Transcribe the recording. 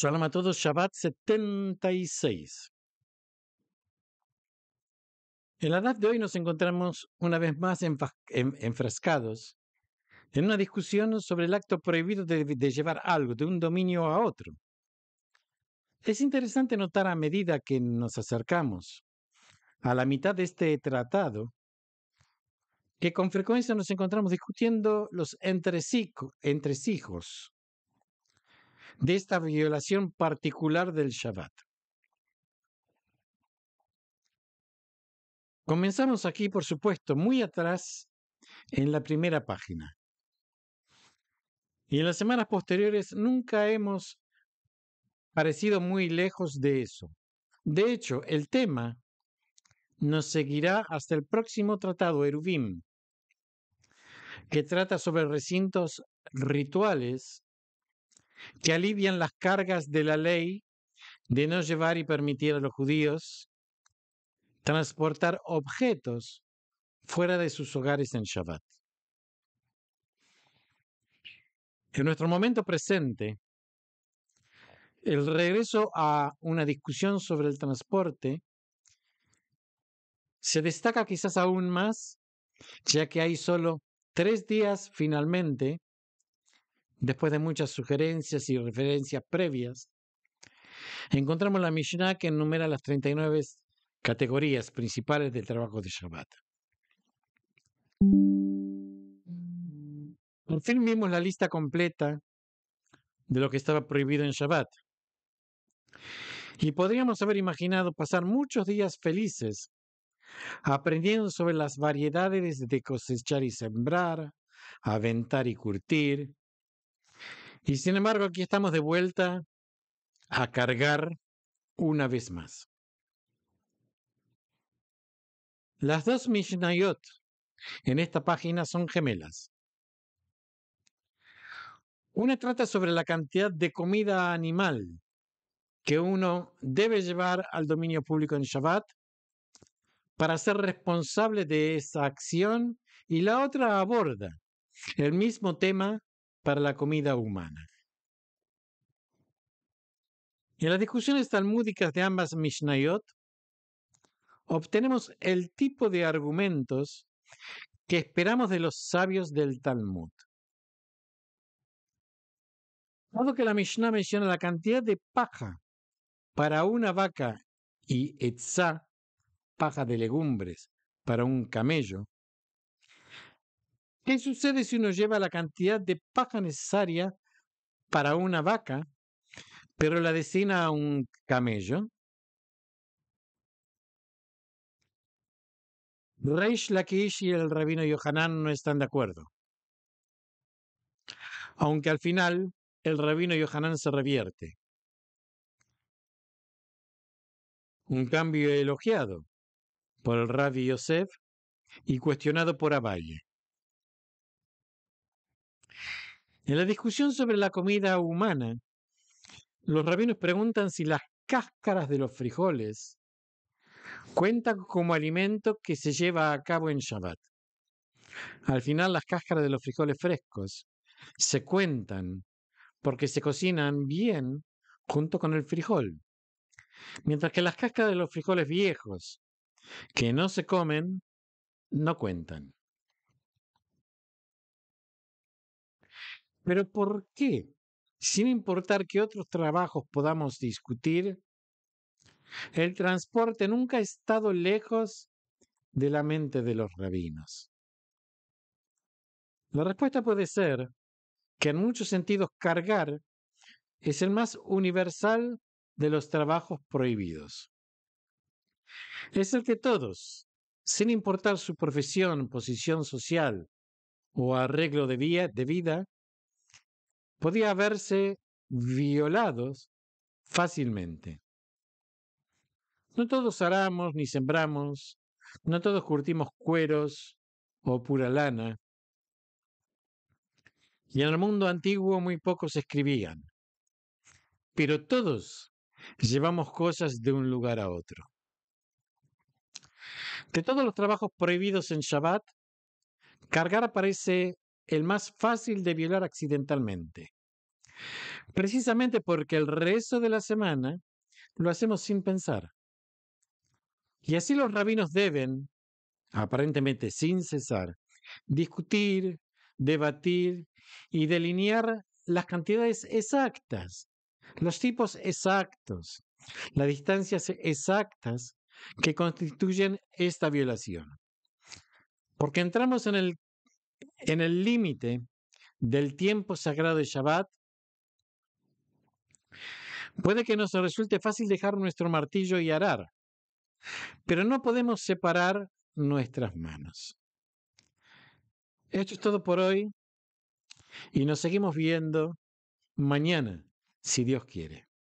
Salam a todos, Shabbat 76. En la edad de hoy nos encontramos una vez más enfrascados en una discusión sobre el acto prohibido de, de llevar algo de un dominio a otro. Es interesante notar a medida que nos acercamos a la mitad de este tratado que con frecuencia nos encontramos discutiendo los entresijos de esta violación particular del Shabbat. Comenzamos aquí, por supuesto, muy atrás en la primera página. Y en las semanas posteriores nunca hemos parecido muy lejos de eso. De hecho, el tema nos seguirá hasta el próximo tratado Eruvim, que trata sobre recintos rituales que alivian las cargas de la ley de no llevar y permitir a los judíos transportar objetos fuera de sus hogares en Shabbat. En nuestro momento presente, el regreso a una discusión sobre el transporte se destaca quizás aún más, ya que hay solo tres días finalmente después de muchas sugerencias y referencias previas, encontramos la Mishnah que enumera las 39 categorías principales del trabajo de Shabbat. Por fin vimos la lista completa de lo que estaba prohibido en Shabbat. Y podríamos haber imaginado pasar muchos días felices aprendiendo sobre las variedades de cosechar y sembrar, aventar y curtir, y sin embargo, aquí estamos de vuelta a cargar una vez más. Las dos Mishnayot en esta página son gemelas. Una trata sobre la cantidad de comida animal que uno debe llevar al dominio público en Shabbat para ser responsable de esa acción y la otra aborda el mismo tema para la comida humana. En las discusiones talmúdicas de ambas Mishnayot, obtenemos el tipo de argumentos que esperamos de los sabios del Talmud. Dado que la Mishnah menciona la cantidad de paja para una vaca y etzá, paja de legumbres, para un camello, ¿Qué sucede si uno lleva la cantidad de paja necesaria para una vaca, pero la destina a un camello? Reish Lakish y el rabino Yohanan no están de acuerdo. Aunque al final el rabino Yohanan se revierte. Un cambio elogiado por el rabbi Yosef y cuestionado por Abaye. En la discusión sobre la comida humana, los rabinos preguntan si las cáscaras de los frijoles cuentan como alimento que se lleva a cabo en Shabbat. Al final, las cáscaras de los frijoles frescos se cuentan porque se cocinan bien junto con el frijol. Mientras que las cáscaras de los frijoles viejos que no se comen no cuentan. Pero ¿por qué? Sin importar qué otros trabajos podamos discutir, el transporte nunca ha estado lejos de la mente de los rabinos. La respuesta puede ser que en muchos sentidos cargar es el más universal de los trabajos prohibidos. Es el que todos, sin importar su profesión, posición social o arreglo de, de vida, podía verse violados fácilmente. No todos aramos ni sembramos, no todos curtimos cueros o pura lana. Y en el mundo antiguo muy pocos escribían, pero todos llevamos cosas de un lugar a otro. De todos los trabajos prohibidos en Shabbat, cargar aparece el más fácil de violar accidentalmente. Precisamente porque el resto de la semana lo hacemos sin pensar. Y así los rabinos deben, aparentemente sin cesar, discutir, debatir y delinear las cantidades exactas, los tipos exactos, las distancias exactas que constituyen esta violación. Porque entramos en el en el límite del tiempo sagrado de Shabbat, puede que nos resulte fácil dejar nuestro martillo y arar, pero no podemos separar nuestras manos. Esto es todo por hoy y nos seguimos viendo mañana, si Dios quiere.